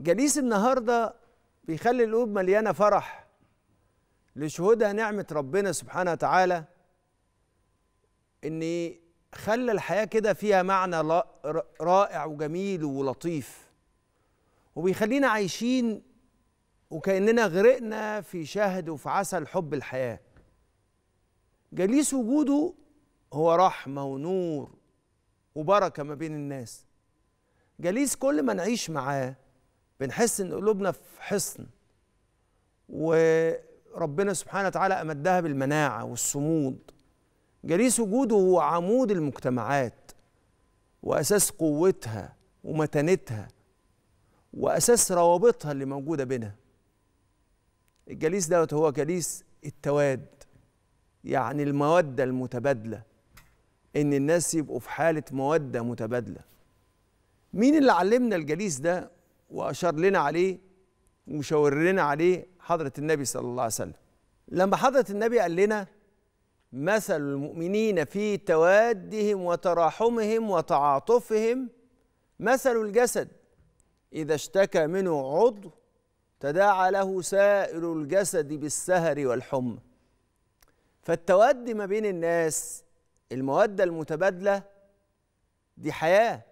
جليس النهارده بيخلي القلوب مليانه فرح لشهودها نعمه ربنا سبحانه وتعالى ان خلى الحياه كده فيها معنى رائع وجميل ولطيف وبيخلينا عايشين وكاننا غرقنا في شهد وفي عسل حب الحياه جليس وجوده هو رحمه ونور وبركه ما بين الناس جليس كل ما نعيش معاه بنحس ان قلوبنا في حصن وربنا سبحانه وتعالى امدها بالمناعه والصمود جليس وجوده هو عمود المجتمعات واساس قوتها ومتانتها واساس روابطها اللي موجوده بينها الجليس دوت هو جليس التواد يعني الموده المتبادله ان الناس يبقوا في حاله موده متبادله مين اللي علمنا الجليس ده وأشار لنا عليه ومشاور لنا عليه حضرة النبي صلى الله عليه وسلم لما حضرة النبي قال لنا مثل المؤمنين في توادهم وتراحمهم وتعاطفهم مثل الجسد إذا اشتكى منه عضو تداعى له سائر الجسد بالسهر والحمى فالتوادي ما بين الناس المودة المتبادلة دي حياة